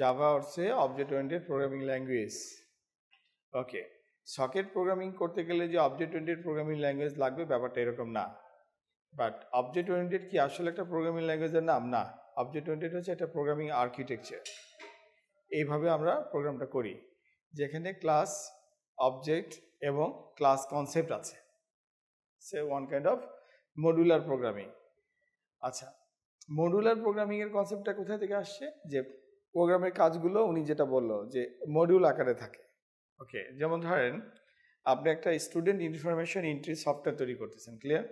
Java হচ্ছে object oriented programming language okay socket programming করতে গেলে যে অবজেক্ট ওরিয়েন্টেড প্রোগ্রামিং ল্যাঙ্গুয়েজ লাগবে ব্যাপারটা এরকম না বাট অবজেক্ট ওরিয়েন্টেড কি আসলে একটা প্রোগ্রামিং ল্যাঙ্গুয়েজের নাম না অবজেক্ট ওরিয়েন্টেড হচ্ছে একটা প্রোগ্রামিং আর্কিটেকচার এইভাবে আমরা প্রোগ্রামটা করি যেখানে ক্লাস অবজেক্ট এবং ক্লাস কনসেপ্ট আছে সে one kind of modular programming আচ্ছা মডুলার প্রোগ্রামিংয়ের কনসেপ্টটা কোথা থেকে আসছে যে প্রোগ্রামের কাজগুলো উনি যেটা বললো যে মডিউল আকারে থাকে ওকে যেমন ধরেন আপনি একটা স্টুডেন্ট ইনফরমেশন এন্ট্রি সফটওয়্যার তৈরি করতেছেন ক্লিয়ার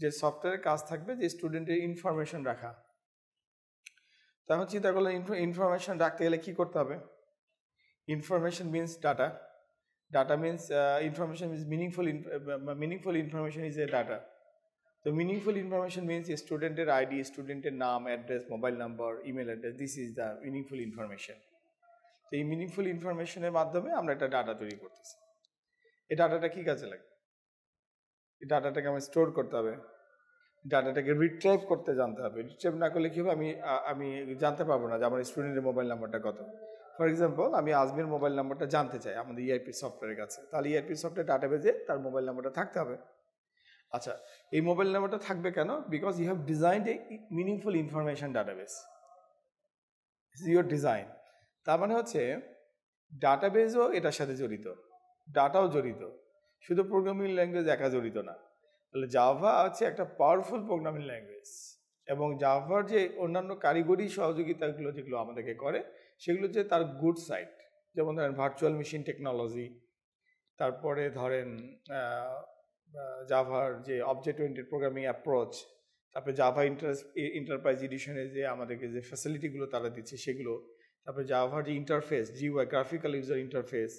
যে সফটওয়্যারের কাজ থাকবে যে স্টুডেন্টের ইনফরমেশন রাখা তো এখন চিন্তা করলে ইনফরমেশন রাখতে গেলে কি করতে হবে information means data data means information means meaningful meaningful information is a data তো মিনিংফুল ইনফরমেশন মিনস স্টুডেন্টের আইডি স্টুডেন্টের নাম address mobile number email address this is the meaningful information তো এই মিনিংফুল ইনফরমেশনের মাধ্যমে আমরা একটা ডাটা তৈরি করতেছি এই ডাটাটা কি কাজে লাগে এই ডাটাটাকে আমি স্টোর করতে হবে ডাটাটাকে রিট্রাইভ করতে জানতে হবে রিট্রাইভ না করলে কী হবে আমি আমি জানতে পারবো না যে আমার স্টুডেন্টের মোবাইল নাম্বারটা কত ফর এক্সাম্পল আমি আজমির মোবাইল নাম্বারটা জানতে চাই আমাদের ইআইপি e সফটওয়্যারের কাছে তাহলে ইআইপি সফটওয়্যার ডাটাবেজে তার মোবাইল নাম্বারটা থাকতে হবে আচ্ছা এই মোবাইল নাম্বারটা থাকবে কেন because you have designed a meaningful information database your design তার মানে হচ্ছে ডাটাবেসও এটার সাথে জড়িত ডাটাও জড়িত শুধু প্রোগ্রামিং ল্যাঙ্গুয়েজ একা জড়িত না তাহলে জাভা হচ্ছে একটা পাওয়ারফুল প্রোগ্রামিং ল্যাঙ্গুয়েজ এবং জাভার যে অন্যান্য কারিগরি সহযোগিতাগুলো যেগুলো আমাদেরকে করে সেগুলো হচ্ছে তার গুড সাইড যেমন ধরেন ভার্চুয়াল মেশিন টেকনোলজি তারপরে ধরেন জাভার যে অবজেক্ট ওয়েন্টেড প্রোগ্রামিং অ্যাপ্রোচ তারপরে জাভা ইন্টারস ইন্টারপ্রাইজ এডিশনে যে আমাদেরকে যে ফ্যাসিলিটিগুলো তারা দিচ্ছে সেগুলো তারপরে জাভার যে interface GUI graphical user interface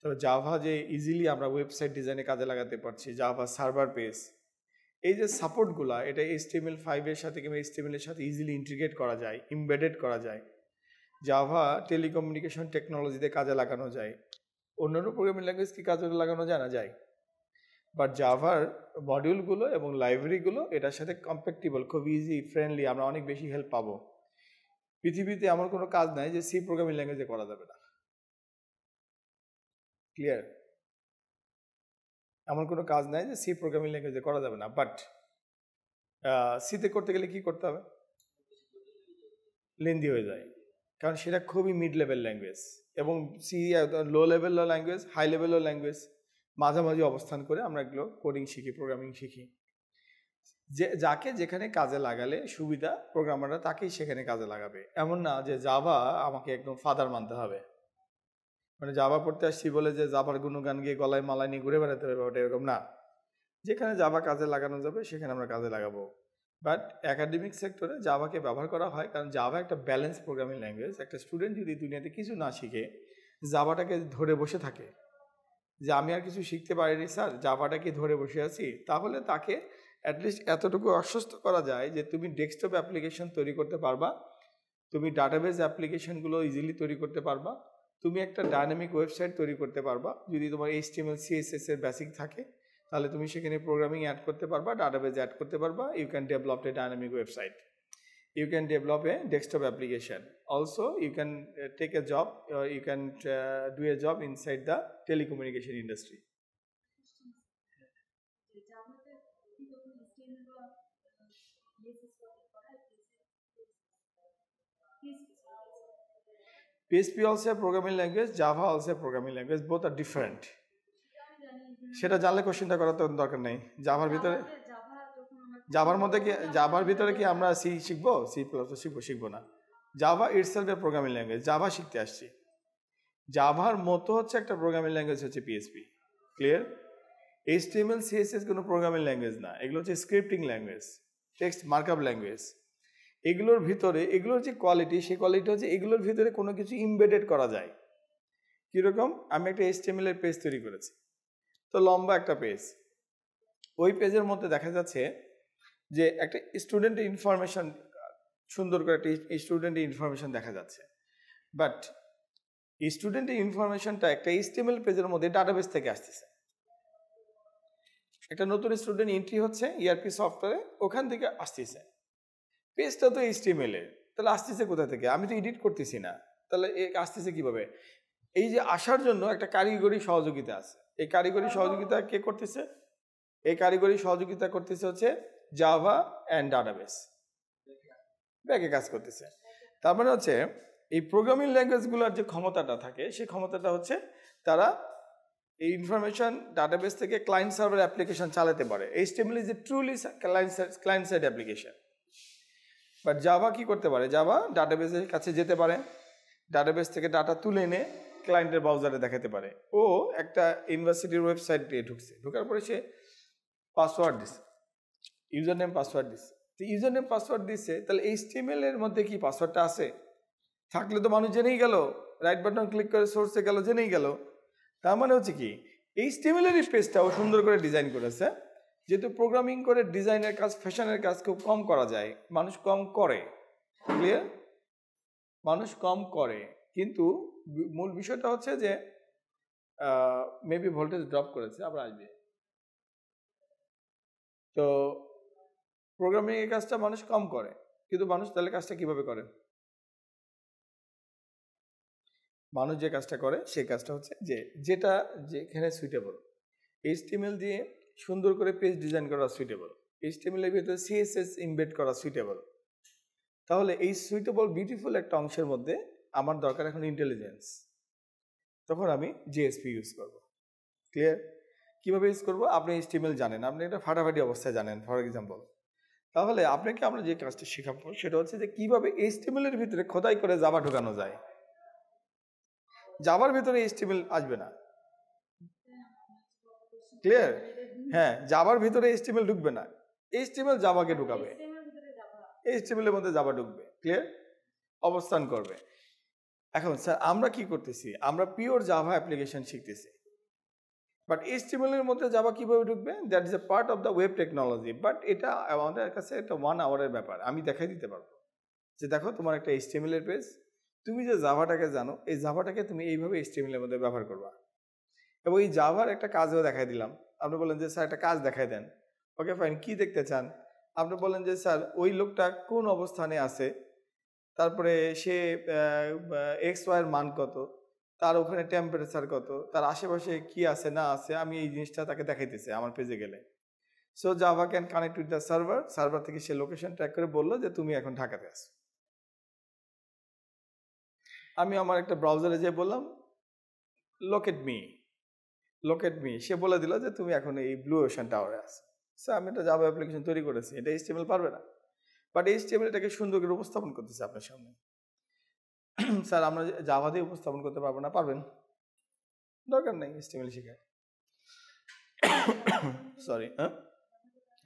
তারপর জাভা যে ইজিলি আমরা ওয়েবসাইট ডিজাইনে কাজে লাগাতে পারছি জাভা সার্ভার পেস এই যে সাপোর্টগুলো এটা এইচটিএমএল ফাইভের সাথে কিংবা এইচটিএমএলের সাথে ইজিলি ইন্টিগ্রেট করা যায় ইমবেডেড করা যায় জাভা টেলিকমিউনিকেশন টেকনোলজিতে কাজে লাগানো যায় অন্যান্য প্রোগ্রামিং ল্যাঙ্গুয়েজ কি কাজে লাগানো জানা যায় বাট জাভার মডিউলগুলো এবং লাইব্রেরিগুলো এটার সাথে কম্প্যাক্টিবল খুব ইজি ফ্রেন্ডলি আমরা অনেক বেশি হেল্প পাবো পৃথিবীতে এমন কোনো কাজ নাই যে সি প্রোগ্রামিং ল্যাঙ্গুয়েজে করা যাবে না ক্লিয়ার এমন কোনো কাজ নাই যে সি প্রোগ্রামিং ল্যাঙ্গুয়েজে করা যাবে না বাট সিতে করতে গেলে কি করতে হবে লেন্দি হয়ে যায় কারণ সেটা খুবই মিড লেভেল ল্যাঙ্গুয়েজ এবং C low level language high level language মাঝামাঝি অবস্থান করে আমরা এগুলো কোডিং শিখি প্রোগ্রামিং শিখি যে যাকে যেখানে কাজে লাগালে সুবিধা প্রোগ্রামাররা তাকেই সেখানে কাজে লাগাবে এমন না যে জাভা আমাকে একদম ফাদার মানতে হবে মানে জাভা পড়তে আসছি বলে যে জাভার গুণগান গিয়ে গলায় মালায় নিয়ে ঘুরে বেড়াতে হবে ওটা এরকম না যেখানে জাভা কাজে লাগানো যাবে সেখানে আমরা কাজে লাগাবো বাট একাডেমিক সেক্টরে জাভাকে ব্যবহার করা হয় কারণ জাভা একটা ব্যালেন্স প্রোগ্রামিং ল্যাঙ্গুয়েজ একটা স্টুডেন্ট যদি দুনিয়াতে কিছু না শিখে জাভাটাকে ধরে বসে থাকে যে আমি আর কিছু শিখতে পারিনি স্যার জাভাটাকে ধরে বসে আছি তাহলে তাকে অ্যাটলিস্ট এতটুকু অস্বস্ত করা যায় যে তুমি ডেস্কটপ অ্যাপ্লিকেশন তৈরি করতে পারবা তুমি ডাটাবেস অ্যাপ্লিকেশনগুলো ইজিলি তৈরি করতে পারবা তুমি একটা ডায়নামিক ওয়েবসাইট তৈরি করতে পারবা যদি তোমার এইচটিএমএল সিএসএস এর বেসিক থাকে তাহলে তুমি সেখানে প্রোগ্রামিং অ্যাড করতে পারবা ডাটাবেস অ্যাড করতে পারবা you can develop a dynamic website you can develop a desktop application. Also, you can uh, take a job or you can uh, do a job inside the telecommunication industry. PHP also a programming language, Java also a programming language, both are different. সেটা জানলে কোশ্চেনটা করার তো দরকার নেই জাভার ভিতরে জাভার মধ্যে কি জাভার ভিতরে কি আমরা সি শিখবো সি প্লাস শিখবো শিখবো না জাভা ইটসেলফ এর প্রোগ্রামিং ল্যাঙ্গুয়েজ জাভা শিখতে আসছি জাভার মতো হচ্ছে একটা প্রোগ্রামিং ল্যাঙ্গুয়েজ হচ্ছে পিএসপি ক্লিয়ার এইচটিএমএল সিএসএস কোনো প্রোগ্রামিং ল্যাঙ্গুয়েজ না এগুলো হচ্ছে scripting language text markup language এগুলোর ভিতরে এগুলোর যে কোয়ালিটি সেই কোয়ালিটি হচ্ছে এগুলোর ভিতরে কোনো কিছু ইমবেডেড করা যায় কীরকম আমি একটা এইচটিএমএল এর পেজ তৈরি করেছি তো লম্বা একটা পেজ ওই পেজের মধ্যে দেখা যাচ্ছে যে একটা স্টুডেন্টের ইনফরমেশন সুন্দর করে একটা স্টুডেন্টের ইনফরমেশন দেখা যাচ্ছে বাট স্টুডেন্টের ইনফরমেশনটা একটা ইস্টিমেল পেজের মধ্যে ডাটাবেস থেকে আসতেছে একটা নতুন স্টুডেন্ট এন্ট্রি হচ্ছে ইআরপি e সফটওয়্যারে ওখান থেকে আসতেছে পেজটা তো এস্টিমেলের তাহলে আসতেছে কোথা থেকে আমি তো এডিট করতেছি না তাহলে এ আসতেছে কিভাবে এই যে আসার জন্য একটা কারিগরি সহযোগিতা আছে এই কারিগরি সহযোগিতা কে করতেছে এই কারিগরি সহযোগিতা করতেছে হচ্ছে জাভা অ্যান্ড ডাটাবেস ব্যাকে কাজ করতেছে তার মানে হচ্ছে এই প্রোগ্রামিং ল্যাঙ্গুয়েজগুলোর যে ক্ষমতাটা থাকে সেই ক্ষমতাটা হচ্ছে তারা এই ইনফরমেশন ডাটাবেস থেকে ক্লায়েন্ট সার্ভার অ্যাপ্লিকেশন চালাতে পারে এই HTML is a truly client client side application but Java কি করতে পারে জাভা ডাটাবেসের কাছে যেতে পারে ডাটাবেস থেকে ডাটা তুলে এনে ক্লায়েন্টের ব্রাউজারে দেখাতে পারে ও একটা ইউনিভার্সিটির ওয়েবসাইটে ঢুকছে ঢোকার পরে সে পাসওয়ার্ড দিছে ইউজার নেম পাসওয়ার্ড দিছে তো ইউজার নেম পাসওয়ার্ড দিছে তাহলে স্টিমেল এর মধ্যে কি পাসওয়ার্ডটা আছে থাকলে তো মানুষ জেনেই গেল রাইট বাটন ক্লিক করে সোর্সে গেল জেনেই গেল তার মানে হচ্ছে কি এই এইচটিএমএল এর ও সুন্দর করে ডিজাইন করেছে যেহেতু প্রোগ্রামিং করে ডিজাইনের কাজ ফ্যাশনের কাজ খুব কম করা যায় মানুষ কম করে ক্লিয়ার মানুষ কম করে কিন্তু মূল বিষয়টা হচ্ছে যে মেবি ভোল্টেজ ড্রপ করেছে আবার আসবে তো প্রোগ্রামিং এর কাজটা মানুষ কম করে কিন্তু মানুষ তাহলে কাজটা কিভাবে করে মানুষ যে কাজটা করে সেই কাজটা হচ্ছে যে যেটা যেখানে সুইটেবল এইচটিএমএল দিয়ে সুন্দর করে পেজ ডিজাইন করা সুইটেবল এইচটিএমএল এর ভিতরে সিএসএস ইমবেড করা সুইটেবল তাহলে এই সুইটেবল বিউটিফুল একটা অংশের মধ্যে আমার দরকার এখন ইন্টেলিজেন্স তখন আমি জেএসপি ইউজ করব ক্লিয়ার কীভাবে ইউজ করবো আপনি স্টিমেল জানেন আপনি একটা ফাটাফাটি অবস্থায় জানেন ফর এক্সাম্পল তাহলে আপনাকে আমরা যে কাজটি শেখাবো সেটা হচ্ছে যে কীভাবে স্টিমেলের ভিতরে খোদাই করে জাবা ঢোকানো যায় যাবার ভিতরে স্টিমেল আসবে না ক্লিয়ার হ্যাঁ জাবার ভিতরে স্টিমেল ঢুকবে না এই স্টিমেল জাবাকে ঢুকাবে এই স্টিমেলের মধ্যে জাবা ঢুকবে ক্লিয়ার অবস্থান করবে এখন স্যার আমরা কি করতেছি আমরা পিওর জাভা অ্যাপ্লিকেশন শিখতেছি বাট এইচটিএমএলের মধ্যে জাভা কীভাবে ঢুকবে that is a part of the web technology but এটা আমাদের কাছে একটা ওয়ান আওয়ারের ব্যাপার আমি দেখাই দিতে পারবো যে দেখো তোমার একটা এইচটিএমএলের পেজ তুমি যে জাভাটাকে জানো এই জাভাটাকে তুমি এইভাবে এইচটিএমএলের মধ্যে ব্যবহার করবা এবং এই জাভার একটা কাজও দেখাই দিলাম আপনি বলেন যে স্যার একটা কাজ দেখাই দেন ওকে ফাইন কি দেখতে চান আপনি বলেন যে স্যার ওই লোকটা কোন অবস্থানে আছে তারপরে সে এক্স ওয়াইয়ের মান কত তার ওখানে টেম্পারেচার কত তার আশেপাশে কি আছে না আছে আমি এই জিনিসটা তাকে দেখাইতেছি আমার পেজে গেলে so Java can connect with the server server থেকে সে লোকেশন ট্র্যাক করে বললো যে তুমি এখন ঢাকাতে আসো আমি আমার একটা ব্রাউজারে যে বললাম লোকেট মি লোকেট মি সে বলে দিল যে তুমি এখন এই ব্লু ওশান টাওয়ারে আসো সো আমি একটা জাভা অ্যাপ্লিকেশন তৈরি করেছি এটা এইচটিএমএল পারবে না বাট এইচটিএমএল এটাকে সুন্দর করে উপস্থাপন করতেছে আপনার সামনে স্যার আমরা জাভা দিয়ে উপস্থাপন করতে পারবো না পারবেন দরকার নেই স্টেমেল শেখার সরি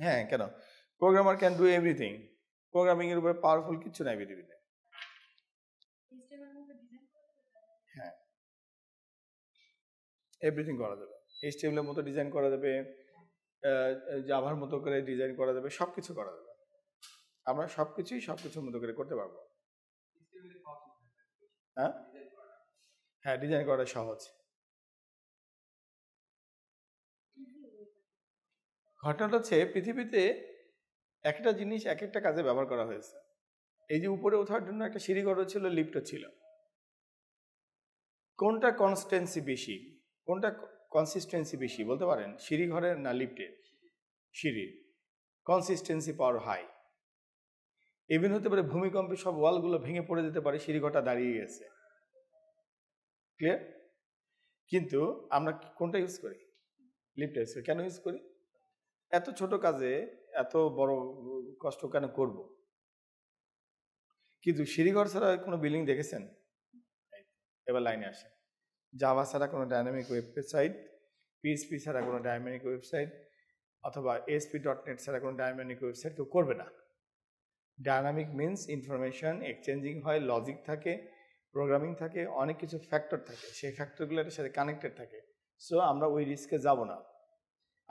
হ্যাঁ কেন programmer can do everything programming এর উপরে পাওয়ারফুল কিছু নাই পৃথিবীতে হ্যাঁ এভরিথিং করা যাবে এইচটিএমএল এর মতো ডিজাইন করা যাবে জাভার মতো করে ডিজাইন করা যাবে সব কিছু করা যাবে আমরা সব কিছুই সব কিছুর মতো করে করতে পারবো হ্যাঁ হ্যাঁ ডিজাইন করাটা সহজ ঘটনাটা হচ্ছে পৃথিবীতে একটা জিনিস এক একটা কাজে ব্যবহার করা হয়েছে এই যে উপরে ওঠার জন্য একটা সিঁড়ি ঘর ছিল লিফ্টও ছিল কোনটা কনস্টেন্সি বেশি কোনটা কনসিস্টেন্সি বেশি বলতে পারেন সিঁড়ি ঘরের না লিফ্টের সিঁড়ির কনসিস্টেন্সি পাওয়ার হাই ইভেন হতে পারে ভূমিকম্পে সব ওয়ালগুলো ভেঙে পড়ে যেতে পারে সিঁড়িঘটা দাঁড়িয়ে গেছে ক্লিয়ার কিন্তু আমরা কোনটা ইউজ করি লিফ্ট ইউজ করি কেন ইউজ করি এত ছোট কাজে এত বড় কষ্ট কেন করব কিন্তু সিঁড়িঘর ছাড়া কোনো বিল্ডিং দেখেছেন এবার লাইনে আসেন জাভা ছাড়া কোনো ডায়নামিক ওয়েবসাইট পিএসপি ছাড়া কোনো ডায়নামিক ওয়েবসাইট অথবা এসপি ডট নেট ছাড়া কোনো ডায়নামিক ওয়েবসাইট কেউ করবে না ডায়নামিক মিনস ইনফরমেশান এক্সচেঞ্জিং হয় লজিক থাকে প্রোগ্রামিং থাকে অনেক কিছু ফ্যাক্টর থাকে সেই ফ্যাক্টরগুলোর সাথে কানেক্টেড থাকে সো আমরা ওই রিস্কে যাব না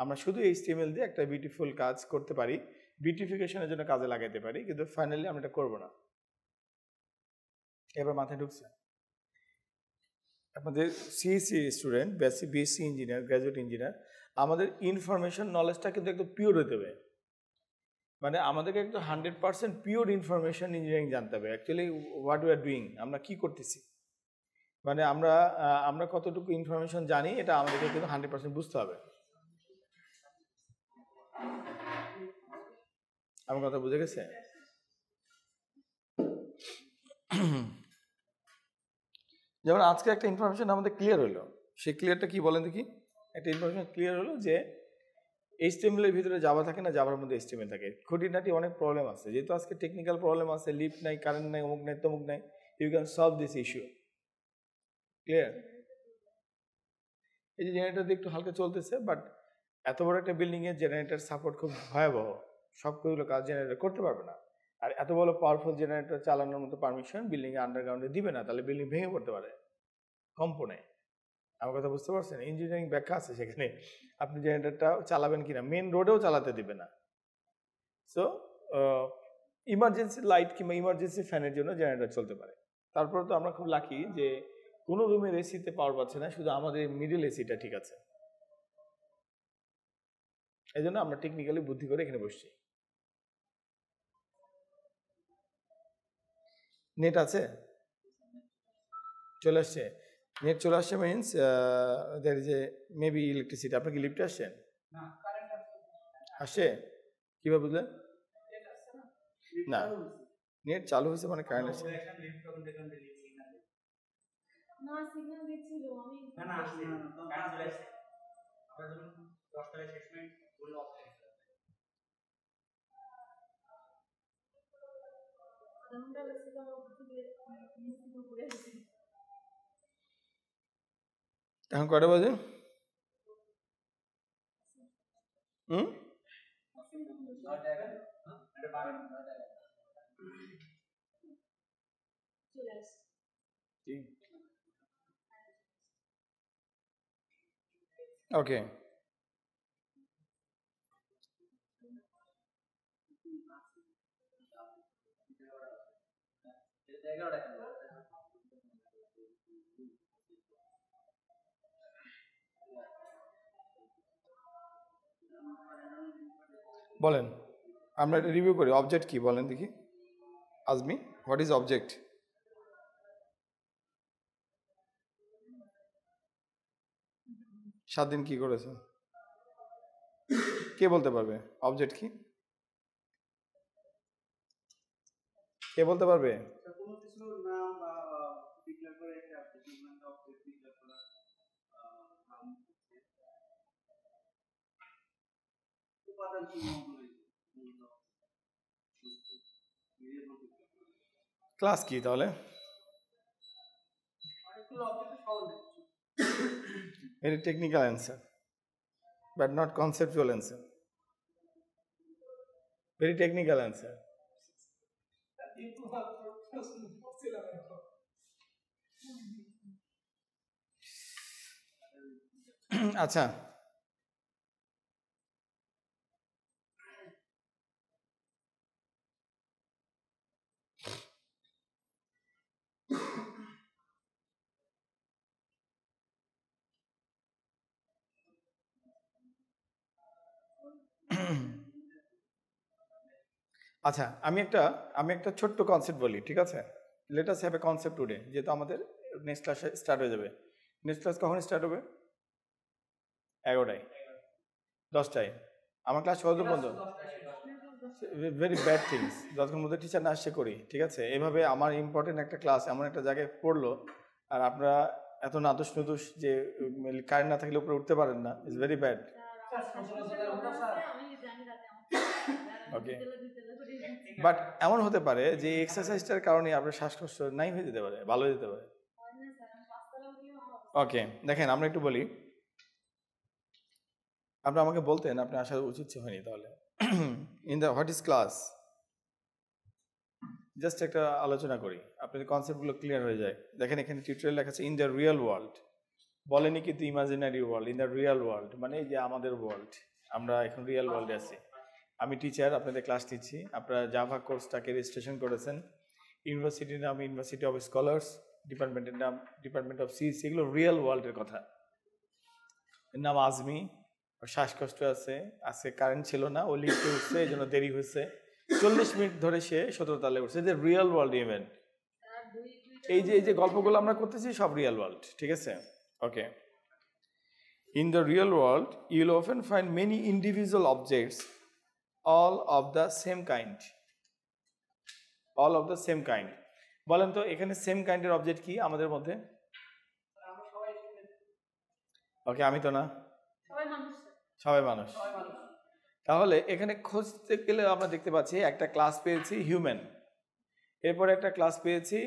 আমরা শুধু এই স্টিমেল দিয়ে একটা বিউটিফুল কাজ করতে পারি বিউটিফিকেশনের জন্য কাজে লাগাইতে পারি কিন্তু ফাইনালি আমরা এটা করবো না এবার মাথায় ঢুকছে আমাদের সিএসি স্টুডেন্ট বেসি বিএসসি ইঞ্জিনিয়ার গ্র্যাজুয়েট ইঞ্জিনিয়ার আমাদের ইনফরমেশন নলেজটা কিন্তু একটু পিওর হতে হবে মানে আমাদেরকে একটু hundred percent pure information engineering জানতে হবে actually what we are doing আমরা কী করতেছি মানে আমরা আমরা কতটুকু ইনফরমেশান জানি এটা আমাদেরকে কিন্তু হান্ড্রেড পার্সেন্ট বুঝতে হবে আমার কথা বুঝে গেছে যেমন আজকে একটা ইনফরমেশান আমাদের ক্লিয়ার হলো সেই ক্লিয়ারটা কি বলেন দেখি একটা ইনফরমেশান ক্লিয়ার হলো যে এইচটিএমএলের ভিতরে যাওয়া থাকে না যাওয়ার মধ্যে এইচটিএমএল থাকে খুঁটিনাটি অনেক প্রবলেম আছে যেহেতু আজকে টেকনিক্যাল প্রবলেম আছে লিফট নাই কারেন্ট নাই অমুক নাই তমুক নাই you can solve this issue clear এই যে জেনারেটার দিয়ে একটু হালকা চলতেছে বাট এত বড় একটা এর জেনারেটার সাপোর্ট খুব ভয়াবহ সবগুলো কাজ জেনারেটার করতে পারবে না আর এত বড় পাওয়ারফুল জেনারেটার চালানোর মতো পারমিশন বিল্ডিংয়ে আন্ডারগ্রাউন্ডে দিবে না তাহলে বিল্ডিং ভেঙে পড়তে পারে কম্পনে আমার কথা বুঝতে পারছেন ইঞ্জিনিয়ারিং ব্যাখ্যা আছে সেখানে আপনি জেনারেটরটা চালাবেন কিনা মেন রোডেও চালাতে দেবে না সো ইমার্জেন্সি লাইট কিংবা ইমার্জেন্সি ফ্যানের জন্য জেনারেটর চলতে পারে তারপরে তো আমরা খুব লাকি যে কোনো রুমের এসিতে পাওয়ার পাচ্ছে না শুধু আমাদের মিডিল এসিটা ঠিক আছে এই জন্য আমরা টেকনিক্যালি বুদ্ধি করে এখানে বসছি নেট আছে চলে আসছে নেট চলে আসছে মিনস দের যে মেবি ইলেকট্রিসিটি আপনার কি লিফটে আসছেন আসে কীভাবে বুঝলেন না নেট চালু হয়েছে মানে কারেন্ট আসছে আধা ঘন্টা করে তো তখন কটা বাজে হুম ওকে এগারোটা বলেন আমরা এটা রিভিউ করি অবজেক্ট কি বলেন দেখি আজমি হোয়াট ইজ অবজেক্ট সাত দিন কি করেছেন কে বলতে পারবে অবজেক্ট কি কে বলতে পারবে ক্লাস কি তাহলে very technical answer but not conceptual answer very technical answer আচ্ছা আচ্ছা আমি একটা আমি একটা ছোট্ট কনসেপ্ট বলি ঠিক আছে let us have a concept today যেহেতু আমাদের নেক্সট ক্লাস স্টার্ট হয়ে যাবে নেক্সট ক্লাস কখন স্টার্ট হবে এগারোটায় দশটায় আমার ক্লাস কত পর্যন্ত ভেরি ব্যাড থিংস যতক্ষণ মধ্যে টিচার না আসছে করি ঠিক আছে এভাবে আমার ইম্পর্টেন্ট একটা ক্লাস এমন একটা জায়গায় পড়লো আর আপনারা এত নাদুস নুদুস যে কারেন্ট না থাকলে উপরে উঠতে পারেন না it's very bad okay but এমন হতে পারে যে এক্সারসাইজটার কারণে আপনার শ্বাসকষ্ট নাই হয়ে যেতে পারে ভালো হয়ে যেতে পারে ওকে দেখেন আমরা একটু বলি আপনি আমাকে বলতেন আপনি আসা উচিত হয়নি তাহলে in the what is class just একটা আলোচনা করি আপনাদের কনসেপ্টগুলো ক্লিয়ার হয়ে যায় দেখেন এখানে টিউটোরিয়াল লেখা আছে ইন দ্য রিয়েল ওয়ার্ল্ড বলেনি কিন্তু imaginary world in the real world মানে যে আমাদের ওয়ার্ল্ড আমরা এখন রিয়েল ওয়ার্ল্ডে আছি আমি টিচার আপনাদের ক্লাস দিচ্ছি আপনারা জাভা কোর্সটাকে রেজিস্ট্রেশন করেছেন ইউনিভার্সিটির নাম ইউনিভার্সিটি অফ স্কলার্স ডিপার্টমেন্টের নাম ডিপার্টমেন্ট অফ সি এগুলো রিয়েল ওয়ার্ল্ডের কথা এর নাম আজমি শ্বাসকষ্ট আছে আজকে কারেন্ট ছিল না ও লিফটে উঠছে এই জন্য দেরি হয়েছে চল্লিশ মিনিট ধরে সে সতেরো তালে উঠছে যে রিয়েল ওয়ার্ল্ড ইভেন্ট এই যে এই যে গল্পগুলো আমরা করতেছি সব রিয়েল ওয়ার্ল্ড ঠিক আছে okay in the real world you'll often find many individual objects all of the same kind all of the same kind বলেন তো এখানে সেম কাইন্ডের অবজেক্ট কি আমাদের মধ্যে ওকে আমি তো না সবাই মানুষ তাহলে এখানে খুঁজতে গেলে আমরা দেখতে পাচ্ছি একটা ক্লাস পেয়েছি হিউম্যান এরপর একটা ক্লাস পেয়েছি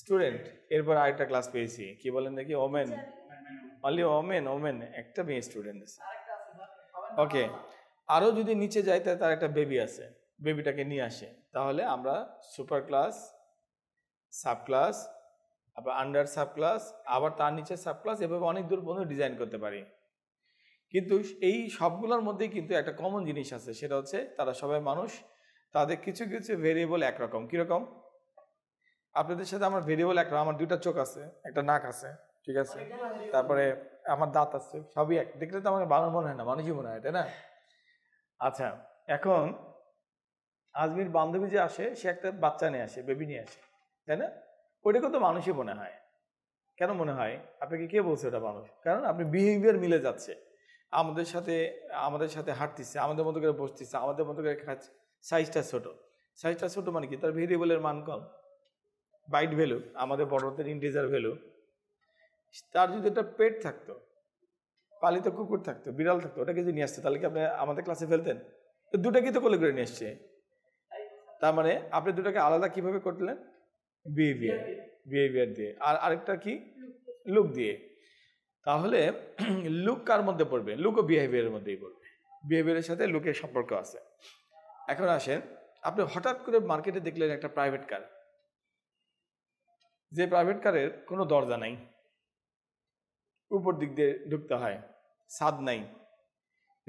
স্টুডেন্ট এরপর আরেকটা ক্লাস পেয়েছি কি বলেন দেখি ওমেন অনলি ওমেন ওমেন একটা মেয়ে স্টুডেন্ট আছে ওকে আরও যদি নিচে যাই তাহলে তার একটা বেবি আছে বেবিটাকে নিয়ে আসে তাহলে আমরা সুপার ক্লাস সাব ক্লাস আবার আন্ডার সাব ক্লাস আবার তার নিচে সাব ক্লাস এভাবে অনেক দূর পর্যন্ত ডিজাইন করতে পারি কিন্তু এই সবগুলোর মধ্যেই কিন্তু একটা কমন জিনিস আছে সেটা হচ্ছে তারা সবাই মানুষ তাদের কিছু কিছু ভেরিয়েবল একরকম কীরকম আপনাদের সাথে আমার ভেরিয়েবল একরকম আমার দুটা চোখ আছে একটা নাক আছে ঠিক আছে তারপরে আমার দাঁত আছে সবই এক দেখলে তো আমাকে বানর মনে হয় না মানুষই মনে হয় তাই না আচ্ছা এখন আজমির বান্ধবী যে আসে সে একটা বাচ্চা নিয়ে আসে বেবি নিয়ে আসে তাই না ওইটাকে তো মানুষই মনে হয় কেন মনে হয় আপনাকে কে বলছে ওটা মানুষ কারণ আপনি বিহেভিয়ার মিলে যাচ্ছে আমাদের সাথে আমাদের সাথে হাঁটতেছে আমাদের মতো করে বসতেছে আমাদের মতো করে খাচ্ছে সাইজটা ছোটো সাইজটা ছোটো মানে কি তার ভেরিয়েবলের মান কম বাইট ভ্যালু আমাদের বড়দের ইন্টিজার ভ্যালু তার যদি একটা পেট থাকতো পালিত কুকুর থাকতো বিড়াল থাকতো ওটাকে যদি নিয়ে আসতো তাহলে কি আপনি আমাদের ক্লাসে ফেলতেন তো দুটাকেই তো কোলে করে নিয়ে আসছে তার মানে আপনি দুটাকে আলাদা কিভাবে করলেন বিহেভিয়ার বিহেভিয়ার দিয়ে আর আরেকটা কি লুক দিয়ে তাহলে লুক কার মধ্যে পড়বে লুকও বিহেভিয়ারের মধ্যেই পড়বে বিহেভিয়ারের সাথে লুকের সম্পর্ক আছে এখন আসেন আপনি হঠাৎ করে মার্কেটে দেখলেন একটা প্রাইভেট কার যে প্রাইভেট কারের কোনো দরজা নাই উপর দিক দিয়ে ঢুকতে হয় স্বাদ নাই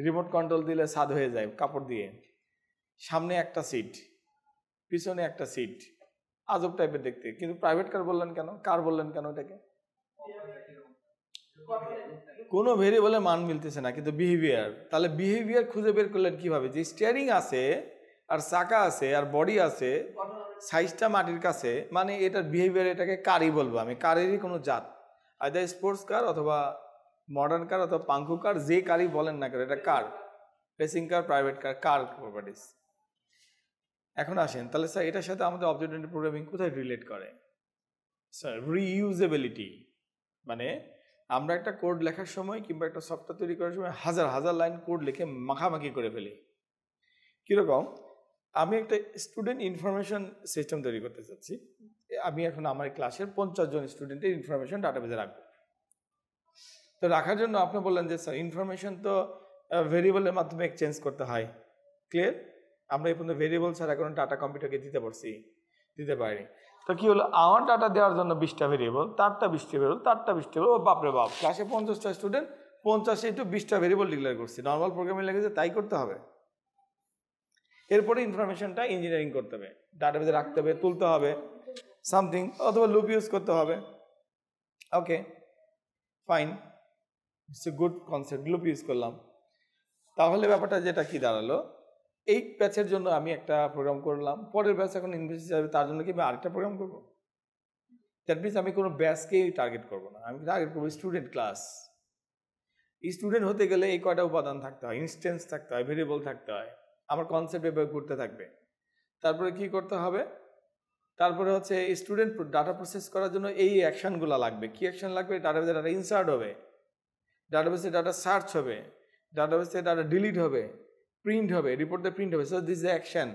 রিমোট কন্ট্রোল দিলে স্বাদ হয়ে যায় কাপড় দিয়ে সামনে একটা সিট পিছনে একটা সিট আজব টাইপের দেখতে কিন্তু প্রাইভেট কার বললেন কেন কার বললেন কেন এটাকে কোনো ভেরিয়েবলের মান মিলতেছে না কিন্তু বিহেভিয়ার তাহলে বিহেভিয়ার খুঁজে বের করলেন কিভাবে যে স্টিয়ারিং আছে আর চাকা আছে আর বডি আছে সাইজটা মাটির কাছে মানে এটার বিহেভিয়ার এটাকে কারই বলবো আমি কারেরই কোনো জাত আয়দা স্পোর্টস কার অথবা মডার্ন কার অথবা পাঙ্কু কার যে কারই বলেন না কেন এটা car racing car private car car properties এখন আসেন তাহলে স্যার এটার সাথে আমাদের অবজেক্ট প্রোগ্রামিং কোথায় রিলেট করে স্যার রিইউজেবিলিটি মানে আমরা একটা কোড লেখার সময় কিংবা একটা সফটওয়্যার তৈরি করার সময় হাজার হাজার লাইন কোড লিখে মাখামাখি করে ফেলি কীরকম আমি একটা স্টুডেন্ট ইনফরমেশন সিস্টেম তৈরি করতে চাচ্ছি আমি এখন আমার ক্লাসের পঞ্চাশ জন স্টুডেন্টের ইনফরমেশন ডাটাবেজে রাখবো তো রাখার জন্য আপনি বললেন যে স্যার ইনফরমেশন তো ভেরিয়েবলের মাধ্যমে এক্সচেঞ্জ করতে হয় ক্লিয়ার আমরা এই পর্যন্ত ভেরিয়েবল ছাড়া কোনো ডাটা কম্পিউটারকে দিতে পারছি দিতে পারিনি তো কী হলো আমার ডাটা দেওয়ার জন্য বিশটা ভেরিয়েবল তারটা বিশটা ভেরিয়েবল তারটা বিশটা ভেরিয়েবল বাপরে বাপ ক্লাসে পঞ্চাশটা স্টুডেন্ট পঞ্চাশে একটু বিশটা ভেরিয়েবল ডিক্লেয়ার করছি নর্মাল প্রোগ্রামিং যে তাই করতে হবে এরপরে ইনফরমেশনটা ইঞ্জিনিয়ারিং করতে হবে ডাটা ডাটাবেজে রাখতে হবে তুলতে হবে সামথিং অথবা লুপ ইউজ করতে হবে okay fine it's a good concept loop use করলাম তাহলে ব্যাপারটা যেটা কি দাঁড়ালো এই ব্যাচের জন্য আমি একটা প্রোগ্রাম করলাম পরের ব্যাচ এখন ইনভেস্ট যাবে তার জন্য কি আমি আরেকটা প্রোগ্রাম করবো দ্যাট মিনস আমি কোনো ব্যাচকেই টার্গেট করবো না আমি টার্গেট করবো স্টুডেন্ট ক্লাস স্টুডেন্ট হতে গেলে এই কয়টা উপাদান থাকতে হয় ইনস্টেন্স থাকতে হয় ভেরিয়েবল থাকতে হয় আমার কনসেপ্ট এভাবে করতে থাকবে তারপরে কি করতে হবে তারপরে হচ্ছে স্টুডেন্ট ডাটা প্রসেস করার জন্য এই অ্যাকশানগুলো লাগবে কী অ্যাকশান লাগবে ডাটাবেসে ডাটা ইনসার্ট হবে ডাটাবেসে ডাটা সার্চ হবে ডাটাবেসে ডাটা ডিলিট হবে প্রিন্ট হবে রিপোর্টে প্রিন্ট হবে সো দিস অ্যাকশান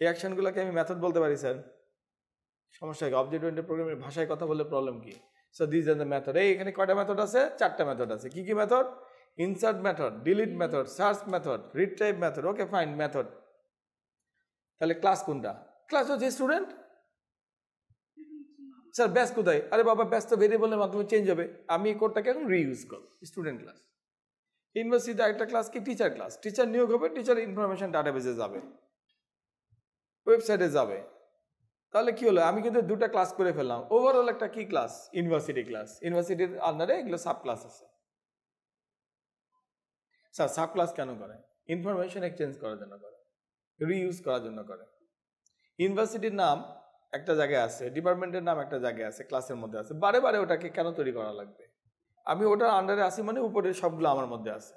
এই অ্যাকশানগুলোকে আমি মেথড বলতে পারি স্যার সমস্যা কি অবজেক্ট ওয়েন্টেড প্রোগ্রামের ভাষায় কথা বললে প্রবলেম কি so this are the method এই এখানে কয়টা মেথড আছে চারটা মেথড আছে কি কি method insert method delete method search method retrieve method okay fine method তাহলে ক্লাস কোনটা ক্লাস হচ্ছে স্টুডেন্ট স্যার ব্যাস কোথায় আরে বাবা ব্যস্ত ভেরিয়েবলের মাধ্যমে চেঞ্জ হবে আমি এই কোডটাকে এখন রিইউজ করব স্টুডেন্ট ক্লাস ইউনিভার্সিটিতে একটা ক্লাস কি টিচার ক্লাস টিচার নিয়োগ হবে টিচার ইনফরমেশন ডাটাবেজে যাবে ওয়েবসাইটে যাবে তাহলে কি হলো আমি কিন্তু দুটা ক্লাস করে ফেললাম ওভারঅল একটা কি ক্লাস ইউনিভার্সিটি ক্লাস ইউনিভার্সিটির আন্ডারে এগুলো সাব ক্লাস আছে স্যার সাব ক্লাস কেন করে ইনফরমেশন এক্সচেঞ্জ করার জন্য করে রিইউজ করার জন্য করে ইউনিভার্সিটির নাম একটা জায়গায় আছে ডিপার্টমেন্টের নাম একটা জায়গায় আছে ক্লাসের মধ্যে আছে বারে বারে ওটাকে কেন তৈরি করা লাগবে আমি ওটার আন্ডারে আসি মানে উপরে সবগুলো আমার মধ্যে আছে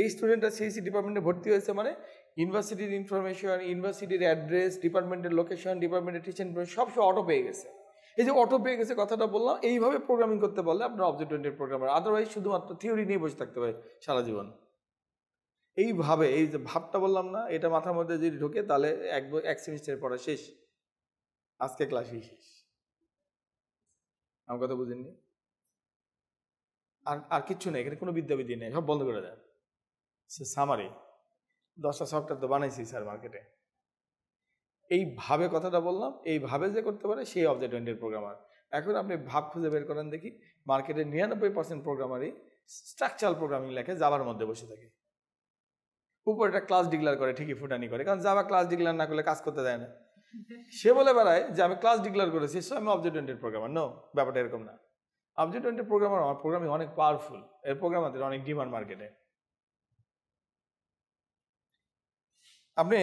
এই স্টুডেন্টরা সিএসি ডিপার্টমেন্টে ভর্তি হয়েছে মানে ইউনিভার্সিটির ইনফরমেশন ইউনিভার্সিটির অ্যাড্রেস ডিপার্টমেন্টের লোকেশন ডিপার্টমেন্টের টিচার সব সব অটো পেয়ে গেছে এই যে অটো পেয়ে গেছে কথাটা বললাম এইভাবে প্রোগ্রামিং করতে পারলে আপনার অবজেক্ট ওরিয়েন্টেড প্রোগ্রামার আদারওয়াইজ শুধুমাত্র থিওরি নিয়ে বসে থাকতে পারে সারা জীবন এইভাবে এই যে ভাবটা বললাম না এটা মাথার মধ্যে যদি ঢোকে তাহলে এক এক সেমিস্টারের পড়া শেষ আজকে ক্লাসেই শেষ আমার কথা বুঝেননি আর আর কিচ্ছু নেই এখানে কোনো বিদ্যাবিধি নেই সব বন্ধ করে দেন সে সামারি দশটা সফটওয়্যার তো বানাইছি স্যার মার্কেটে এইভাবে কথাটা বললাম এইভাবে যে করতে পারে সেই অবজেক্ট ওয়েন্টেড প্রোগ্রামার এখন আপনি ভাব খুঁজে বের করেন দেখি মার্কেটের নিরানব্বই পার্সেন্ট প্রোগ্রামারই স্ট্রাকচারাল প্রোগ্রামিং লেখে যাবার মধ্যে বসে থাকে উপরে একটা ক্লাস ডিক্লার করে ঠিকই ফুটানি করে কারণ যাবা ক্লাস ডিক্লার না করলে কাজ করতে দেয় না সে বলে বেড়ায় যে আমি ক্লাস ডিক্লার করেছি সে আমি অবজেক্ট ওয়েন্টেড প্রোগ্রামার নো ব্যাপারটা এরকম না অবজেক্ট ওরিয়েন্টেড প্রোগ্রামার প্রোগ্রামিং অনেক পাওয়ারফুল এর আছে অনেক ডিমান্ড মার্কেটে আপনি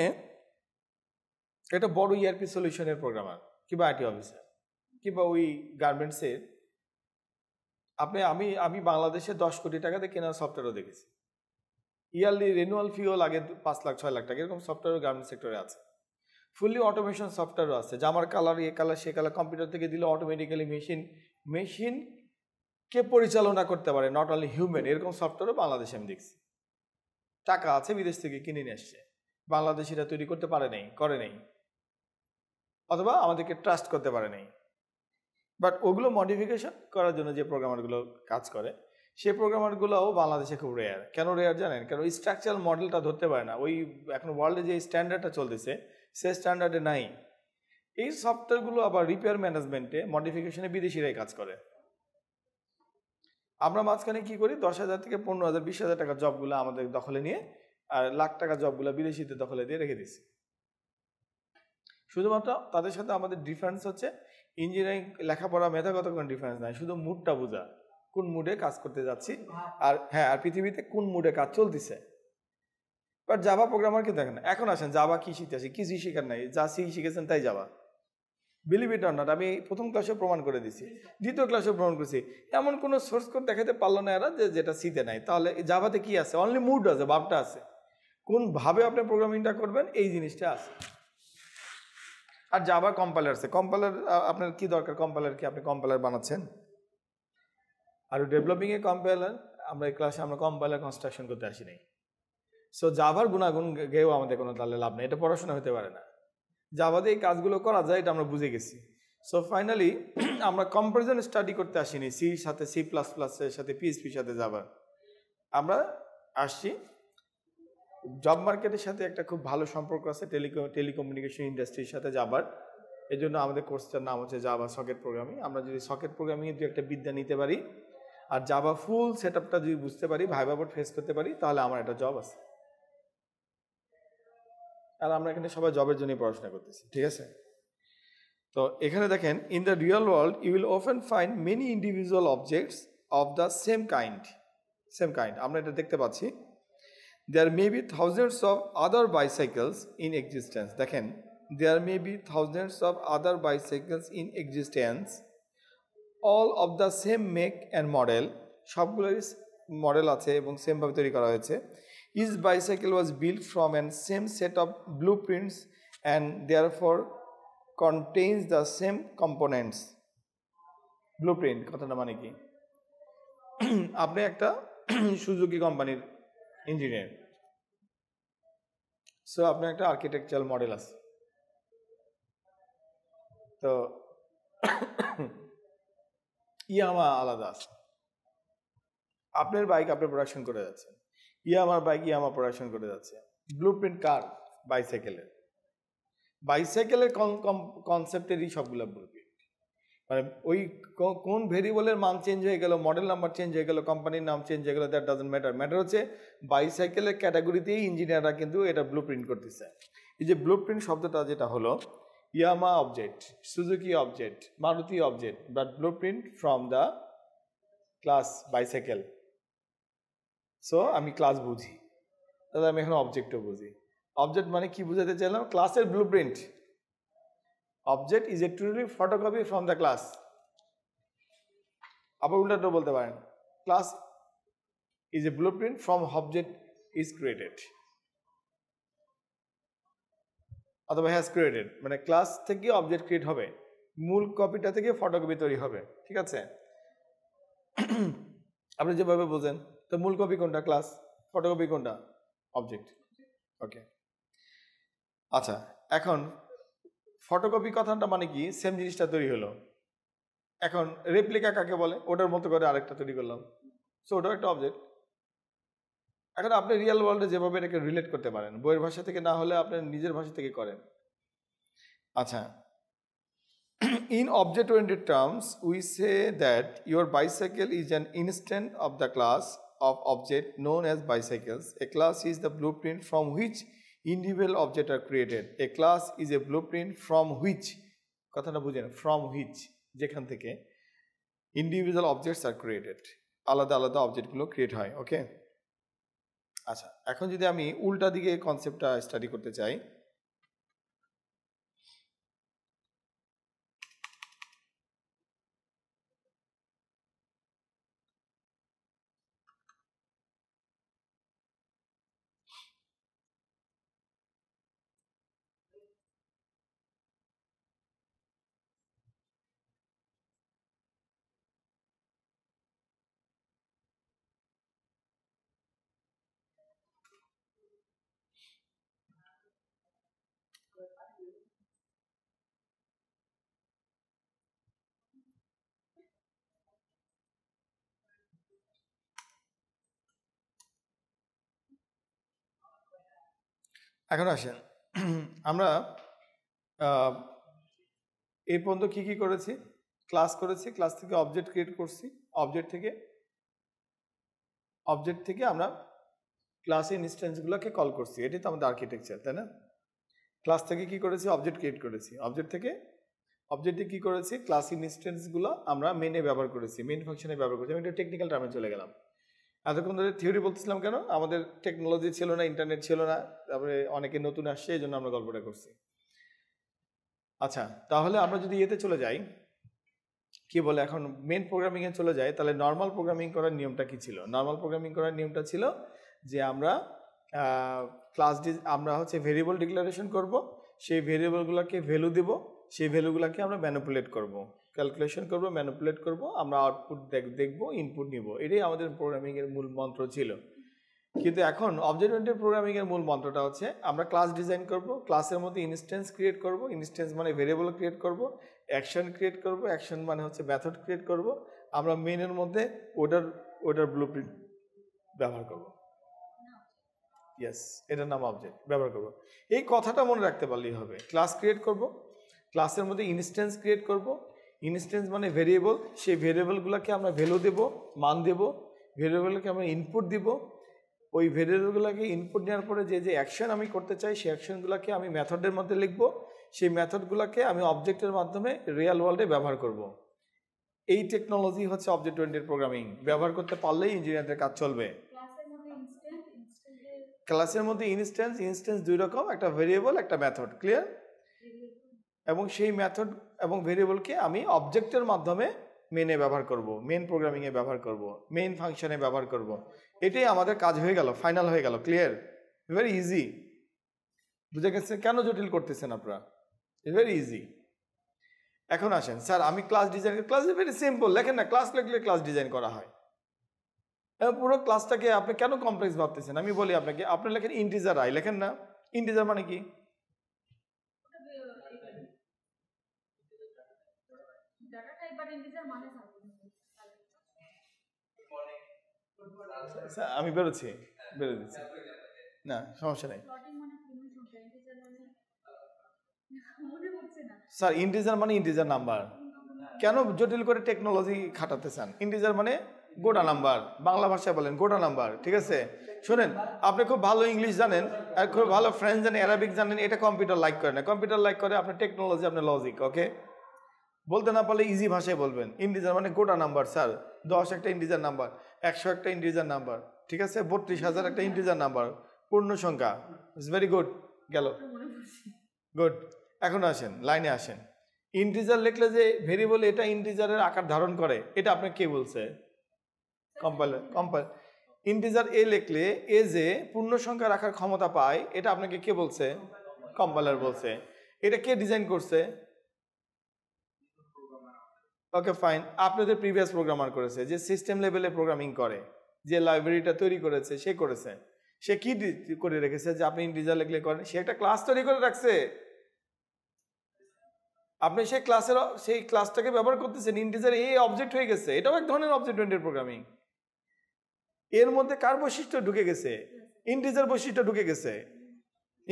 একটা বড় ইয়ারপি সলিউশনের প্রোগ্রামার কিংবা আইটি অফিসার কিংবা ওই গার্মেন্টসের আপনি আমি আমি বাংলাদেশে দশ কোটি টাকাতে কেনার সফটওয়্যারও দেখেছি ইয়ারলি রেনুয়াল ফিও লাগে পাঁচ লাখ ছয় লাখ টাকা এরকম সফটওয়্যারও গার্মেন্ট সেক্টরে আছে ফুললি অটোমেশন সফটওয়্যারও আছে জামার কালার এ কালার সে কালার কম্পিউটার থেকে দিলে অটোমেটিক্যালি মেশিন মেশিন কে পরিচালনা করতে পারে নট অনলি হিউম্যান এরকম সফটওয়্যারও বাংলাদেশে আমি দেখছি টাকা আছে বিদেশ থেকে কিনে নিয়ে আসছে বাংলাদেশিরা তৈরি করতে পারে নাই করে নাই অথবা আমাদেরকে ট্রাস্ট করতে পারে নেই বাট ওগুলো মডিফিকেশন করার জন্য যে প্রোগ্রামারগুলো কাজ করে সেই প্রোগ্রামারগুলোও বাংলাদেশে খুব রেয়ার কেন রেয়ার জানেন কারণ ওই স্ট্রাকচারাল মডেলটা ধরতে পারে না ওই এখন ওয়ার্ল্ডে যে স্ট্যান্ডার্ডটা চলতেছে সে স্ট্যান্ডার্ডে নাই এই সফটওয়্যারগুলো আবার রিপেয়ার ম্যানেজমেন্টে মডিফিকেশনে বিদেশিরাই কাজ করে আমরা মাঝখানে কি করি দশ হাজার থেকে পনেরো হাজার বিশ হাজার টাকা জবগুলো আমাদের দখলে নিয়ে আর লাখ টাকা জবগুলো বিদেশিতে দখলে দিয়ে রেখে দিচ্ছি শুধুমাত্র তাদের সাথে আমাদের ডিফারেন্স হচ্ছে ইঞ্জিনিয়ারিং লেখাপড়া মেধাগত কোনো ডিফারেন্স নাই শুধু মুডটা বোঝা কোন মুডে কাজ করতে যাচ্ছি আর হ্যাঁ আর পৃথিবীতে কোন মুডে কাজ চলতেছে বাট জাবা কি দেখেন এখন আসেন জাবা কি শিখতে আসি কিছুই শিখার নাই যা শিখেছেন তাই যাবা বিলিভ ইট অর নট আমি প্রথম ক্লাসে প্রমাণ করে দিছি দ্বিতীয় ক্লাসে প্রমাণ করেছি এমন কোনো সোর্স কোড দেখাতে পারলো না এরা যে যেটা সিতে নাই তাহলে জাভাতে কি আছে অনলি মুড আছে ভাবটা আছে কোনভাবে আপনি প্রোগ্রামিংটা করবেন এই জিনিসটা আছে আর জাভা কম্পালার আছে কম্পালার আপনার কি দরকার কম্পালার কি আপনি কম্পালার বানাচ্ছেন আর ডেভেলপিংয়ে কম্পালার আমরা এই ক্লাসে আমরা কম্পালার কনস্ট্রাকশন করতে আসি নাই সো জাভার গুণাগুণ গেয়েও আমাদের কোনো তাহলে লাভ নেই এটা পড়াশোনা হতে পারে না জাভাতে এই কাজগুলো করা যায় এটা আমরা বুঝে গেছি সো ফাইনালি আমরা কম্পারিজন স্টাডি করতে আসিনি সির সাথে সি প্লাস প্লাসের সাথে পিএসপির সাথে যাবার আমরা আসছি জব মার্কেটের সাথে একটা খুব ভালো সম্পর্ক আছে টেলিকম টেলিকমিউনিকেশন ইন্ডাস্ট্রির সাথে যাবার এই জন্য আমাদের কোর্সটার নাম হচ্ছে জাভা সকেট প্রোগ্রামিং আমরা যদি সকেট প্রোগ্রামিংয়ে দু একটা বিদ্যা নিতে পারি আর জাভা ফুল সেট যদি বুঝতে পারি ভাইভাবট ফেস করতে পারি তাহলে আমার একটা জব আছে আর আমরা এখানে সবাই জবের জন্যই পড়াশোনা করতেছি ঠিক আছে তো এখানে দেখেন in the real world you will often find many individual objects of the same kind same kind আমরা এটা দেখতে পাচ্ছি there may be thousands of other bicycles in existence দেখেন there may be thousands of other bicycles in existence all of the same make and model সবগুলোরই model আছে এবং সেমভাবে তৈরি করা হয়েছে Each bicycle was built from an same set of blueprints and therefore contains the same components. Blueprint কথাটা মানে কি আপনি একটা সুজুকি কোম্পানির ইঞ্জিনিয়ার সো আপনার একটা আর্কিটেকচারাল মডেল আছে তো ইয়ামা আলাদা আছে আপনার বাইক আপনি প্রোডাকশন করে যাচ্ছেন ইয়ামা বাইক ইয়ামা প্রোডাকশন করে যাচ্ছে ব্লু প্রিন্ট কার বাইসাইকেলের বাইসাইকেলের কনসেপ্টেরই সবগুলো ব্লু প্রিন্ট মানে ওই কোন ভেরিয়েবলের মান চেঞ্জ হয়ে গেল মডেল নাম্বার চেঞ্জ হয়ে গেল কোম্পানির নাম চেঞ্জ হয়ে গেল দ্যাট ডাজেন্ট ম্যাটার ম্যাটার হচ্ছে বাইসাইকেলের ক্যাটাগরিতেই ইঞ্জিনিয়াররা কিন্তু এটা ব্লু প্রিন্ট করতেছে এই যে ব্লু প্রিন্ট শব্দটা যেটা হলো Yamaha object Suzuki object Maruti object but blueprint from the class bicycle so আমি ক্লাস বুঝি তাহলে আমি এখন অবজেক্টও বুঝি অবজেক্ট মানে কি বুঝাতে চাইলাম ক্লাসের blueprint object is a truly photocopy from the class আবার উল্টাটা বলতে পারেন class is a blueprint from object is created অথবা হ্যাজ ক্রিয়েটেড মানে ক্লাস থেকে অবজেক্ট ক্রিয়েট হবে মূল কপিটা থেকে ফটোকপি তৈরি হবে ঠিক আছে আপনি যেভাবে বোঝেন তো মূল কপি কোনটা ক্লাস ফটোকপি কোনটা অবজেক্ট ওকে আচ্ছা এখন ফটোকপি কথাটা মানে কি সেম জিনিসটা তৈরি হলো এখন রেপ্লিকা কাকে বলে ওটার মতো করে আরেকটা তৈরি করলাম সো ওটাও একটা অবজেক্ট এখন আপনি রিয়েল ওয়ার্ল্ডে যেভাবে এটাকে রিলেট করতে পারেন বইয়ের ভাষা থেকে না হলে আপনার নিজের ভাষা থেকে করেন আচ্ছা in object oriented terms we say that your bicycle is an instant of the class of object known as bicycles. A class is the blueprint from which individual objects are created. A class is a blueprint from which কথাটা বুঝেন from which যেখান থেকে individual objects are created. আলাদা object অবজেক্টগুলো create হয় okay? Acha, এখন যদি ami ulta dike concept study করতে chai, এখন আসেন আমরা এই পর্যন্ত কী কী করেছি ক্লাস করেছি ক্লাস থেকে অবজেক্ট ক্রিয়েট করছি অবজেক্ট থেকে অবজেক্ট থেকে আমরা ক্লাসে ইনস্টেন্সগুলোকে কল করছি এটি তো আমাদের আর্কিটেকচার তাই না ক্লাস থেকে কি করেছি অবজেক্ট ক্রিয়েট করেছি অবজেক্ট থেকে অবজেক্টে কি করেছি ক্লাস ইনস্টেন্সগুলো আমরা মেনে ব্যবহার করেছি মেন ফাংশনে ব্যবহার করেছি আমি একটু টেকনিক্যাল টার্মে চলে গেলাম এতক্ষণ ধরে থিওরি বলতেছিলাম কেন আমাদের টেকনোলজি ছিল না ইন্টারনেট ছিল না তারপরে অনেকে নতুন আসছে এই জন্য আমরা গল্পটা করছি আচ্ছা তাহলে আমরা যদি ইয়েতে চলে যাই কি বলে এখন মেন এ চলে যাই তাহলে নর্মাল প্রোগ্রামিং করার নিয়মটা কি ছিল নর্মাল প্রোগ্রামিং করার নিয়মটা ছিল যে আমরা ক্লাস ডি আমরা হচ্ছে ভেরিয়েবল ডিক্লারেশন করব সেই ভেরিয়েবলগুলোকে ভ্যালু দেব সেই ভ্যালুগুলোকে আমরা ম্যানুপুলেট করব ক্যালকুলেশন করব ম্যানুপুলেট করব আমরা আউটপুট দেখ দেখব ইনপুট নিব এটাই আমাদের প্রোগ্রামিংয়ের মূল মন্ত্র ছিল কিন্তু এখন অবজেক্ট প্রোগ্রামিংয়ের মূল মন্ত্রটা হচ্ছে আমরা ক্লাস ডিজাইন করব ক্লাসের মধ্যে ইনস্ট্যান্স ক্রিয়েট করব ইনস্টেন্স মানে ভেরিয়েবল ক্রিয়েট করব অ্যাকশন ক্রিয়েট করব অ্যাকশন মানে হচ্ছে মেথড ক্রিয়েট করব আমরা মেনের মধ্যে ওডার ওডার ব্লু ব্যবহার করব ইয়েস এটার নাম অবজেক্ট ব্যবহার করব এই কথাটা মনে রাখতে পারলেই হবে ক্লাস ক্রিয়েট করব ক্লাসের মধ্যে ইনস্ট্যান্স ক্রিয়েট করব ইনস্ট্যান্স মানে ভেরিয়েবল সেই ভেরিয়েবলগুলোকে আমরা ভ্যালু দেব মান দেব ভেরিয়েবলকে আমরা ইনপুট দিব ওই ভেরিয়েবলগুলোকে ইনপুট নেওয়ার পরে যে যে অ্যাকশন আমি করতে চাই সেই অ্যাকশনগুলোকে আমি মেথডের মধ্যে লিখব সেই মেথডগুলোকে আমি অবজেক্টের মাধ্যমে রিয়েল ওয়ার্ল্ডে ব্যবহার করব। এই টেকনোলজি হচ্ছে অবজেক্ট ওয়েন্টেড প্রোগ্রামিং ব্যবহার করতে পারলেই ইঞ্জিনিয়ারদের কাজ চলবে ক্লাসের মধ্যে ইনস্ট্যান্স ইনস্ট্যান্স দুই রকম একটা ভেরিয়েবল একটা মেথড ক্লিয়ার এবং সেই মেথড এবং ভেরিয়েবলকে আমি অবজেক্টের মাধ্যমে মেনে ব্যবহার করব মেন প্রোগ্রামিংয়ে ব্যবহার করব মেন ফাংশনে ব্যবহার করব এটাই আমাদের কাজ হয়ে গেল ফাইনাল হয়ে গেল ক্লিয়ার ভেরি ইজি বুঝে গেছে কেন জটিল করতেছেন আপনারা ইজ ভেরি ইজি এখন আসেন স্যার আমি class design class very simple লেখেন না ক্লাস লেখলে ক্লাস ডিজাইন করা হয় পুরো ক্লাসটাকে আপনি কেন কমপ্লেক্স ভাবতেছেন আমি বলি আপনাকে আপনি লেখেন ইন্টিজার আই লেখেন না ইন্টিজার মানে কি মানে আমি বেরোচ্ছি বেরো দিচ্ছি না সমস্যা নেই মানে মানে স্যার ইন্টিজার মানে ইন্টিজার নাম্বার কেন জটিল করে টেকনোলজি খাটাতে চান ইন্টিজার মানে গোটা নাম্বার বাংলা ভাষায় বলেন গোটা নাম্বার ঠিক আছে শোনেন আপনি খুব ভালো ইংলিশ জানেন আর খুব ভালো ফ্রেঞ্চ জানেন অ্যারাবিক জানেন এটা কম্পিউটার লাইক করে না কম্পিউটার লাইক করে আপনার টেকনোলজি আপনার লজিক ওকে বলতে না পারলে ইজি ভাষায় বলবেন ইন্ডিজার মানে গোটা নাম্বার স্যার দশ একটা ইন্ডিজার নাম্বার একশো একটা ইন্ডিজার নাম্বার ঠিক আছে বত্রিশ হাজার একটা ইন্ডিজার নাম্বার পূর্ণ সংখ্যা ইটস ভেরি গুড গেল গুড এখন আসেন লাইনে আসেন ইন্টিজার লিখলে যে ভেরিয়েবল এটা ইন্টিজারের আকার ধারণ করে এটা আপনাকে কে বলছে কম্পাইলার কম্পাইল ইন্টিজার এ লিখলে এ যে পূর্ণ সংখ্যা রাখার ক্ষমতা পায় এটা আপনাকে কে বলছে কম্পাইলার বলছে এটা কে ডিজাইন করছে ওকে ফাইন আপনাদের প্রিভিয়াস প্রোগ্রামার করেছে যে সিস্টেম লেভেলে প্রোগ্রামিং করে যে লাইব্রেরিটা তৈরি করেছে সে করেছে সে কি করে রেখেছে যে আপনি ইন্টিজার লিখলে করেন সে একটা ক্লাস তৈরি করে রাখছে আপনি সেই ক্লাসের সেই ক্লাসটাকে ব্যবহার করতেছেন ইন্টিজার এই অবজেক্ট হয়ে গেছে এটাও এক ধরনের অবজেক্ট ওয়েন্টেড প্রোগ্রামিং এর মধ্যে কার বৈশিষ্ট্য ঢুকে গেছে ইন্টিজার বৈশিষ্ট্য ঢুকে গেছে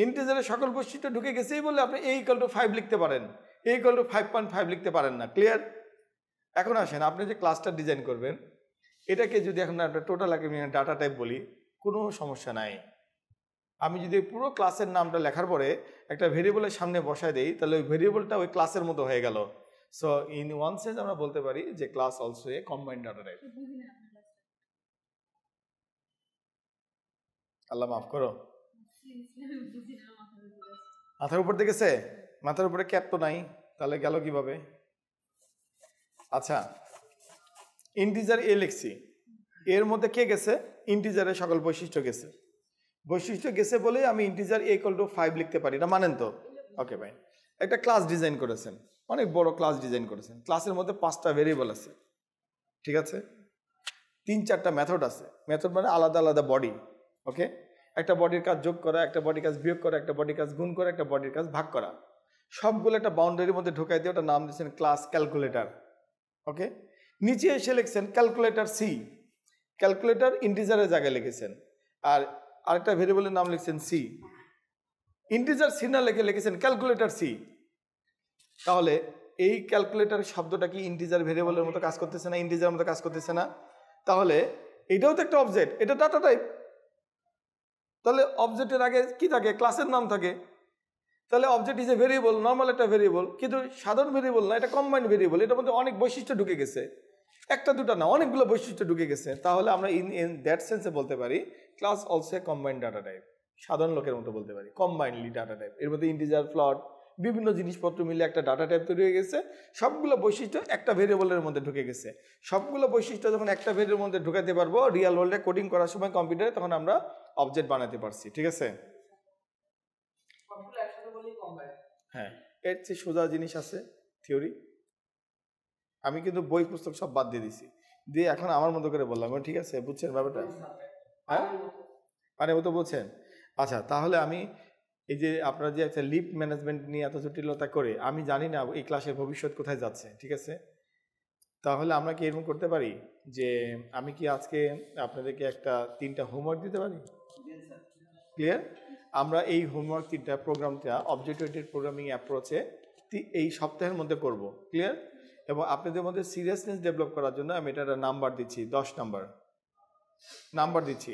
ইন্টিজারের সকল বৈশিষ্ট্য ঢুকে গেছেই বলে আপনি এই ইকাল টু ফাইভ লিখতে পারেন এই equal to five point five লিখতে পারেন না ক্লিয়ার এখন আসেন আপনি যে ক্লাসটা ডিজাইন করবেন এটাকে যদি এখন একটা টোটাল ডাটা টাইপ বলি কোনো সমস্যা নাই আমি যদি পুরো ক্লাসের নামটা লেখার পরে একটা ভেরিয়েবলের সামনে বসায় দেই তাহলে ওই ভেরিয়েবলটা ওই ক্লাসের মতো হয়ে গেল সো ইন ওয়ান সেন্স আমরা বলতে পারি যে class also a combined data type আল্লাহ মাফ করো মাথার উপর দেখেছে মাথার উপরে ক্যাপ তো নাই তাহলে গেল কিভাবে আচ্ছা ইন্টিজার এ লিখছি এর মধ্যে কে গেছে ইন্টিজারের সকল বৈশিষ্ট্য গেছে বৈশিষ্ট্য গেছে বলে আমি integer a equal to five লিখতে পারি না মানেন তো ওকে ভাই একটা ক্লাস ডিজাইন করেছেন অনেক বড় ক্লাস ডিজাইন করেছেন ক্লাসের মধ্যে পাঁচটা ভেরিয়েবল আছে ঠিক আছে তিন চারটা মেথড আছে মেথড মানে আলাদা আলাদা বডি ওকে একটা বডির কাজ যোগ করা একটা বডির কাজ বিয়োগ করা একটা বডির কাজ গুণ করা একটা বডির কাজ ভাগ করা সবগুলো একটা বাউন্ডারির মধ্যে ঢোকাই দিয়ে ওটা নাম দিয়েছেন ক্লাস ক্যালকুলেটার ওকে নিচে এসে লিখছেন ক্যালকুলেটার সি ক্যালকুলেটার ইন্টিজারের জায়গায় লিখেছেন আর আরেকটা ভেরিয়েবলের নাম লিখছেন সি ইন্টিজার সি না লিখে লিখেছেন ক্যালকুলেটার সি তাহলে এই ক্যালকুলেটার শব্দটা কি ইন্টিজার ভেরিয়েবলের মতো কাজ করতেছে না ইন্টিজার মতো কাজ করতেছে না তাহলে এটাও তো একটা অবজেক্ট এটা ডাটা টাইপ তাহলে অবজেক্টের আগে কি থাকে ক্লাসের নাম থাকে তাহলে object is a variable normal একটা ভেরিয়েবল কিন্তু সাধারণ ভেরিয়েবল না এটা কম্বাইন্ড ভেরিয়েবল এটার মধ্যে অনেক বৈশিষ্ট্য ঢুকে গেছে একটা দুটা না অনেকগুলো বৈশিষ্ট্য ঢুকে গেছে তাহলে আমরা ইন ইন দ্যাট সেন্সে বলতে পারি class also a combined data type সাধারণ লোকের মতো বলতে পারি কম্বাইন্ডলি ডাটা টাইপ এর মধ্যে ইন্টিজার ফ্লট বিভিন্ন জিনিসপত্র মিলে একটা ডাটা টাইপ তৈরি হয়ে গেছে সবগুলো বৈশিষ্ট্য একটা ভেরিয়েবলের মধ্যে ঢুকে গেছে সবগুলো বৈশিষ্ট্য যখন একটা ভেরিয়েবলের মধ্যে ঢুকাতে পারবো রিয়েল ওয়ার্ল্ডে কোডিং করার সময় কম্পিউটারে তখন আমরা অবজেক্ট বানাতে পারছি ঠিক আছে হ্যাঁ এর চেয়ে সোজা জিনিস আছে থিওরি আমি কিন্তু বই পুস্তক সব বাদ দিয়ে দিছি দিয়ে এখন আমার মতো করে বললাম ঠিক আছে বুঝছেন ব্যাপারটা হ্যাঁ মানে ও তো বলছেন আচ্ছা তাহলে আমি এই যে আপনার যে একটা লিপ ম্যানেজমেন্ট নিয়ে এত জটিলতা করে আমি জানি না এই ক্লাসের ভবিষ্যৎ কোথায় যাচ্ছে ঠিক আছে তাহলে আমরা কি এরকম করতে পারি যে আমি কি আজকে আপনাদেরকে একটা তিনটা হোমওয়ার্ক দিতে পারি ক্লিয়ার আমরা এই হোমওয়ার্ক তিনটা প্রোগ্রামটা অবজেক্ট প্রোগ্রামিং অ্যাপ্রোচে এই সপ্তাহের মধ্যে করব ক্লিয়ার এবং আপনাদের মধ্যে সিরিয়াসনেস ডেভেলপ করার জন্য আমি এটা একটা নাম্বার দিচ্ছি দশ নাম্বার নাম্বার দিচ্ছি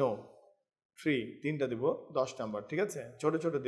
নো থ্রি তিনটা দিব দশ নাম্বার ঠিক আছে ছোট ছোট